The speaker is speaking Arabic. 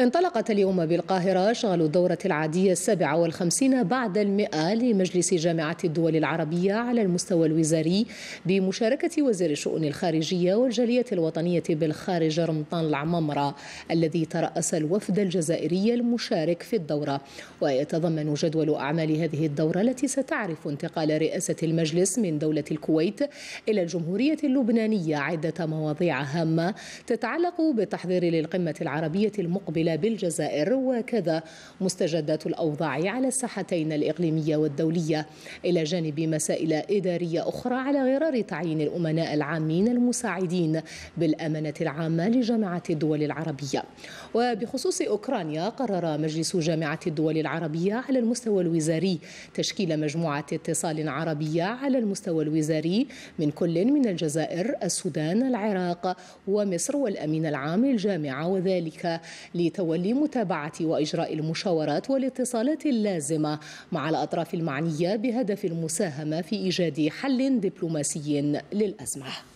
انطلقت اليوم بالقاهرة أشغال الدورة العادية السابعة والخمسين بعد المئة لمجلس جامعة الدول العربية على المستوى الوزاري بمشاركة وزير الشؤون الخارجية والجالية الوطنية بالخارج رمطان العمامرة الذي ترأس الوفد الجزائري المشارك في الدورة ويتضمن جدول أعمال هذه الدورة التي ستعرف انتقال رئاسة المجلس من دولة الكويت إلى الجمهورية اللبنانية عدة مواضيع هامة تتعلق بالتحضير للقمة العربية المقبلة الطويلة بالجزائر وكذا مستجدات الأوضاع على الساحتين الإقليمية والدولية إلى جانب مسائل إدارية أخرى على غرار تعيين الأمناء العامين المساعدين بالأمانة العامة لجامعة الدول العربية وبخصوص أوكرانيا قرر مجلس جامعة الدول العربية على المستوى الوزاري تشكيل مجموعة اتصال عربية على المستوى الوزاري من كل من الجزائر السودان العراق ومصر والأمين العام للجامعة وذلك لتولي متابعة وإجراء المشاورات والاتصالات اللازمة مع الأطراف المعنية بهدف المساهمة في إيجاد حل دبلوماسي للأزمة